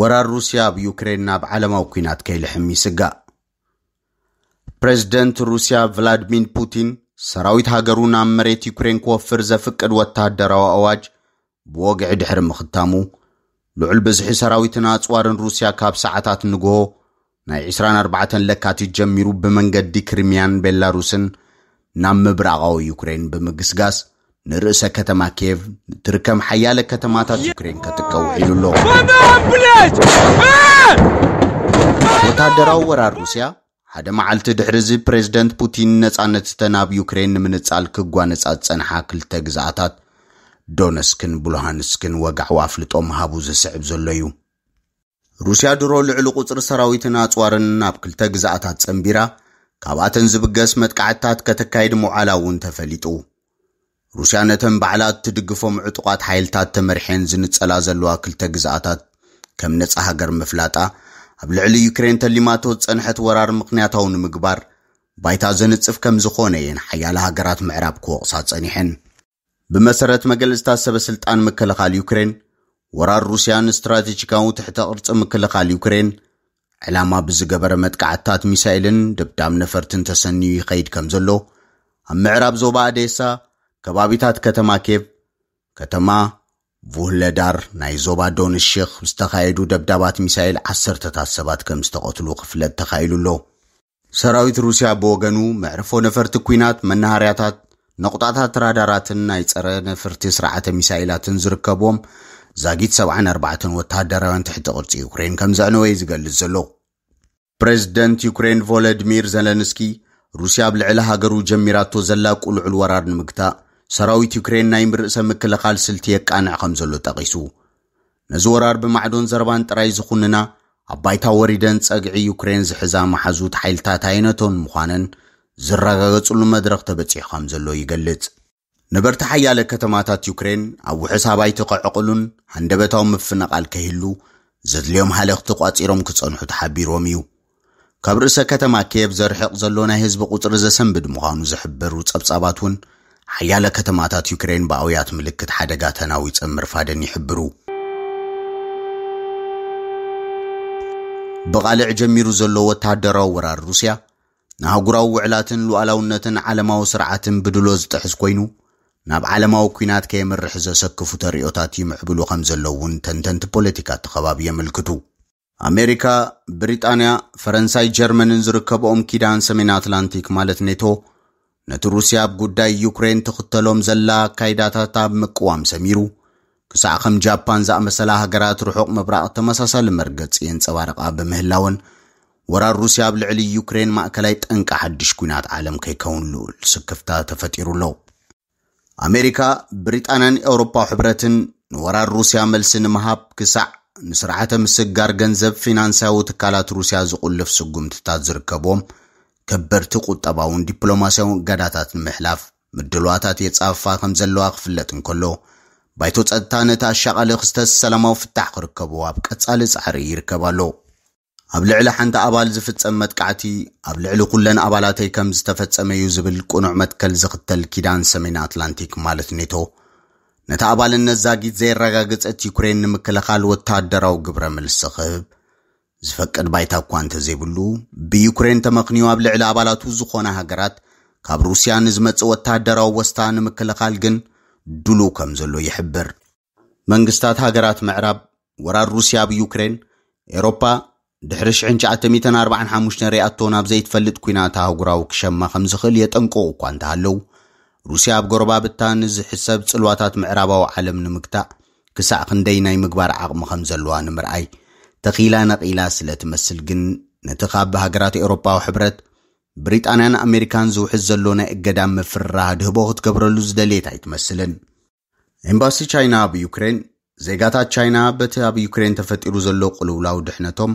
ወራር ሩስያ ኣብ ዩክሬን ናብ ዓለማዊ ኩናት ከይልሕም ይስጋእ ፕሬዚደንት ሩስያ ቭላድሚር ፑቲን ሰራዊት ሃገሩ ናብ መሬት ዩክሬን ክወፍር ዘፍቅድ ወተሃደራዊ ኣዋጅ ብወግዒ ድሕሪ ምኽታሙ ልዑል ብዝሒ ሰራዊትን ኣፅዋርን ሩስያ ካብ ሰዓታት ንግሆ ናይ 24 ለካቲት ጀሚሩ ብመንገዲ ክሪምያን ቤላሩስን ናብ ምብራቃዊ ዩክሬን ብምግስጋስ ንርእሰ ከተማ ኬቭ ትርከም ሓያለ ከተማታት ዩክሬን ከጥቀው ዒሉ ኣሎ ወታደራዊ ወራር ሩስያ ሓደ መዓልቲ ድሕሪ እዚ ፕሬዚደንት ፑቲን ነፃነት ዝተን ዩክሬን ንምንጻል ክጓነጻት ጸንሓ ክልተ ግዛኣታት ዶነስክን ቡልሃንስክን ወጋዕዊ ኣፍልጦም ሃቡ ዝስዕብ ዘሎ እዩ ሩስያ ድሮ ልዕሊ ቁፅሪ ሰራዊትን ኣፅዋርን ኣብ ክልተ ግዛኣታት ጸንቢራ ካብኣተን ዝብገስ መጥቃዕትታት ከተካይድ ምውዓላ እውን ተፈሊጡ ሩስያ ነተን ባዕላት እትድግፎም ዕጡቓት ሓይልታት ተመርሐን ዝንጸላ ዘለዋ ክልተ ግዝኣታት ከም ነጻ ሃገር ምፍላጣ ኣብ ልዕሊ ዩክሬን ተሊማቶ ጸንሐት ወራር ምኽንያታዊ ንምግባር ባይታ ዘንጽፍ ከም ዝኾነ የን ሓያለ ሃገራት ምዕራብ ክወቕሳ ጸኒሐን ብመሰረት መገለጽታት ሰበ ስልጣን ምክልኻል ዩክሬን ወራር ሩስያ ንስትራቴጂካዊ ትሕተ ቅርፂ ምክልኻል ዩክሬን ዕላማ ብዝገበረ መጥቃዕትታት ሚሳኤልን ድብዳብ ነፈርትን ተሰንዩ ይኸይድ ከም ዘሎ ኣብ ምዕራብ ዞባ ኣዴሳ ከባቢታት ከተማ ኬብ ከተማ ቡህለዳር ናይ ዞባ ዶን ዝተኻየዱ ደብዳባት ሚሳኤል ዓሰርተታት ሰባት ከም ዝተቐትሉ ክፍለጥ ተኻኢሉ ኣሎ ሰራዊት ሩስያ ብወገኑ መዕርፎ ነፈርቲ ኩናት መናሃርያታት ነቑጣታት ራዳራትን ናይ ጸረ ነፍርቲ ስርዓተ ሚሳኤላትን ዝርከብዎም ዛጊት 74 ወታደራውያን ትሕቲ ቅርፂ ዩክሬን ከም ዘዕነወ እዩ ዝገልጽ ዘሎ ፕሬዚደንት ዩክሬን ቮለዲሚር ዘለንስኪ ሩስያ ኣብ ልዕሊ ሃገሩ ጀሚራቶ ዘላ ቁልዑል ወራር ንምግታእ ሰራዊት ዩክሬን ናይ ርዕሰ ምክልኻል ስልቲ የቃንዕ ከም ዘሎ ጠቒሱ ነዚ ወራር ብማዕዶን ዘረባን ጥራይ ዝኹንና ኣብ ባይታ ወሪደን ጸግዒ ዩክሬን ዝሕዛ መሓዙት ሓይልታት ኣይነቶን ምዃነን ዝረጋገጹሉ መድረኽ ተበጺሑ ከም ዘሎ ይገልጽ ነበርቲ ሓያለ ከተማታት ዩክሬን ኣብ ውሕስ ኣባይ ተቐዕቕሉን ሃንደበታዊ ምፍነቓል ከሂሉ ዘድልዮም ሃለኽቲ ቋጺሮም ክጸንሑ ተሓቢሮም እዩ ካብ ርእሰ ከተማ ኬብ ዘርሕቕ ዘሎ ናይ ህዝቢ ቁፅሪ ዘሰንብድ ምዃኑ ዝሕብሩ ጸብጻባት እውን ሓያለ ከተማታት ዩክሬን ብኣውያት ምልክት ሓደጋ ተናዊፀ ምርፋደን ይሕብሩ ብቓልዕ ጀሚሩ ዘሎ ወታደራዊ ወራር ሩስያ ንኣህጉራዊ ውዕላትን ሉኣላውነትን ዓለማዊ ስርዓትን ብድሎ ዝጥሕስ ኮይኑ ናብ ዓለማዊ ኩናት ከየምርሕ ዘሰክፉ ተሪኦታት ይምዕብሉ ከም ዘለውን ተንተንቲ ፖለቲካት ተኸባቢ የመልክቱ ኣሜሪካ፣ ብሪጣንያ፣ ፈረንሳይ፣ ጀርመንን ዝርከብኦም ኪዳን ሰሜን ኣትላንቲክ ማለት ኔቶ ነቲ ሩስያ ኣብ ጉዳይ ዩክሬን ትኽተሎም ዘላ ኣካይዳታት ኣብ ምቅዋም ሰሚሩ ክሳዕ ከም ጃፓን ዝኣመሰላ ሃገራት ርሑቕ ምብራቕ ተመሳሳሊ መርገፂ የንፀባርቓ ብምህላውን ወራር ሩስያ ኣብ ልዕሊ ዩክሬን ማእከላይ ጠንቂ ሓድሽ ኩናት ዓለም ከይከውን ልኡል ስክፍታ ተፈጢሩ ኣለው ኣሜሪካ ብሪጣንያን ኤውሮፓ ሕብረትን ንወራር ሩስያ መልሲ ንምሃብ ክሳዕ ንስርዓተ ምስጋር ገንዘብ ፊናንሳዊ ትካላት ሩስያ ዝቑልፍ ስጉምትታት ዝርከቦም ከበርቲ ቁጠባውን ዲፕሎማስያውን ገዳታት ንምሕላፍ ምድልዋታት የጻፋ ከም ዘለዋ ክፍለጥ እንከሎ ባይቶ ጸጥታ ነቲ ኣሻቓሊ ክስተስ ሰላማዊ ፍታሕ ክርከቡ ኣብ ቀጻሊ ጻዕሪ ይርከብ ኣሎ ኣብ ልዕሊ ሓንቲ ኣባል ዝፍጸም መጥቃዕቲ ኣብ ልዕሊ ኩለን ኣባላተይ ከም ዝተፈጸመ እዩ ዝብል ቁኑዕ መትከል ዝኽተል ኪዳን ሰሜን ኣትላንቲክ ማለት ኔቶ ነቲ ኣባልነት ዛጊት ዘየረጋግፀት ዩክሬን ንምክልኻል ወተሃደራዊ ግብረ ምልሲ ክህብ ዝፈቅድ ባይታ እኳ እንተ ዘይብሉ ብዩክሬን ተመኽንዮ ኣብ ልዕሊ ኣባላቱ ዝኾነ ሃገራት ካብ ሩስያ ንዝመጽእ ወታደራዊ ወስታ ንምክልኻል ግን ድሉ ከም ዘሎ ይሕብር መንግስታት ሃገራት ምዕራብ ወራር ሩስያ ብዩክሬን ኤሮፓ ድሕሪ 945 ሪኣቶ ናብ ዘይትፈልጥ ኩናት ኣህጉራዊ ክሸማ ከም ዝኽእል የጠንቅቑ እኳ እንተሃለው ሩስያ ኣብ ጎረባብታ ንዝሕሰብ ጽልዋታት ምዕራባዊ ዓለም ንምግታእ ክሳዕ ክንደይ ናይ ምግባር ዓቕሚ ከም ዘለዋ ንምርኣይ ተኺላ ነቒላ ስለ ትመስል ግን ነቲ ካብ ብሃገራት ኤውሮጳዊ ሕብረት ብሪጣንያን ኣሜሪካን ዝውሕዝ ዘሎ ናይ እገዳ ምፍርራህ ድህቦ ክትገብረሉ ዝደልየት ኣይትመስልን ኤምባሲ ቻይና ኣብ ዩክሬን ዜጋታት ቻይና በቲ ኣብ ዩክሬን ተፈጢሩ ዘሎ ቁልውላው ድሕነቶም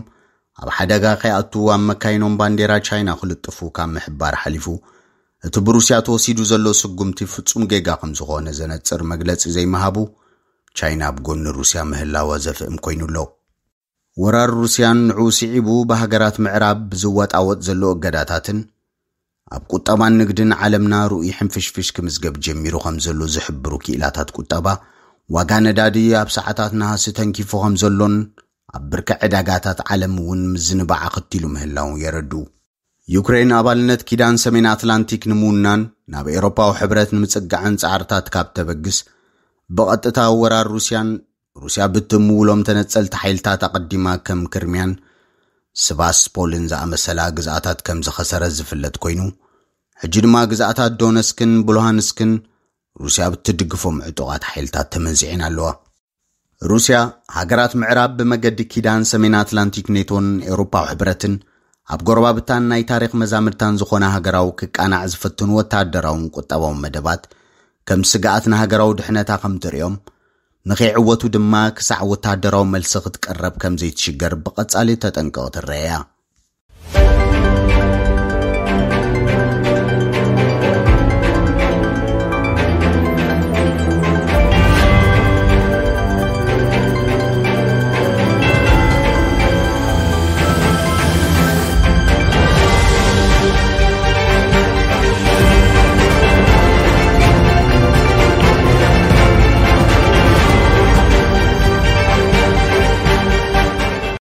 ኣብ ሓደጋ ከይኣትዉ ኣብ መካይኖም ባንዴራ ቻይና ክልጥፉ ካብ ምሕባር ሓሊፉ እቲ ብሩስያ ተወሲዱ ዘሎ ስጉምቲ ፍጹም ጌጋ ከም ዝኾነ ዘነጽር መግለጺ ዘይመሃቡ ቻይና ኣብ ጎኒ ሩስያ ምህላዋ ዘፍእም ኮይኑ ኣሎ ወራር ሩስያን ንዑ ስዒቡ ብሃገራት ምዕራብ ብዝወጣወጥ ዘሎ እገዳታትን ኣብ ቁጠባን ንግድን ዓለምና ርኡይ ሕንፍሽፍሽ ክምዝገብ ጀሚሩ ከም ዘሎ ዝሕብሩ ክኢላታት ቁጠባ ዋጋ ነዳዲ ኣብ ሰዓታት ናሃሲ ተንኪፉ ከም ዘሎን ኣብ ብርኪ ዕዳጋታት ዓለም እውን ምዝንባዓ ክትሉ ምህላው የረዱ ዩክሬን ኣባልነት ኪዳን ሰሜን ኣትላንቲክ ንምውናን ናብ ኤውሮፓዊ ሕብረት ንምጽጋዕን ጻዕርታት ካብ ተበግስ ብቐጥታ ወራር ሩስያን ሩስያ ብትምውሎም ተነጸልቲ ሓይልታት ኣቐዲማ ከም ክርምያን ስባስፖልን ዝኣመሰላ ግዛኣታት ከም ዝኸሰረ ዝፍለጥ ኮይኑ ሕጂ ድማ ግዛኣታት ዶነስክን ብሉሃንስክን ሩስያ ብትድግፎም ዕጡቓት ሓይልታት ተመንዚዕን ኣለዋ ሩስያ ሃገራት ምዕራብ ብመገዲ ኪዳን ሰሜን ኣትላንቲክ ኔቶን ኤውሮፓዊ ሕብረትን ኣብ ጎረባብታን ናይ ታሪክ መዛምድታን ዝኾነ ሃገራዊ ክቃናዕ ዝፍትን ወታደራውን ቁጠባዊ መደባት ከም ስጋኣት ንሃገራዊ ድሕነታ ከም ትርእዮም ንኸይዕወቱ ድማ ክሳዕ ወታደራዊ መልሲ ክትቀረብ ከም ዘይትሽገር ብቐጻሊ ተጠንቀቕ ትረአያ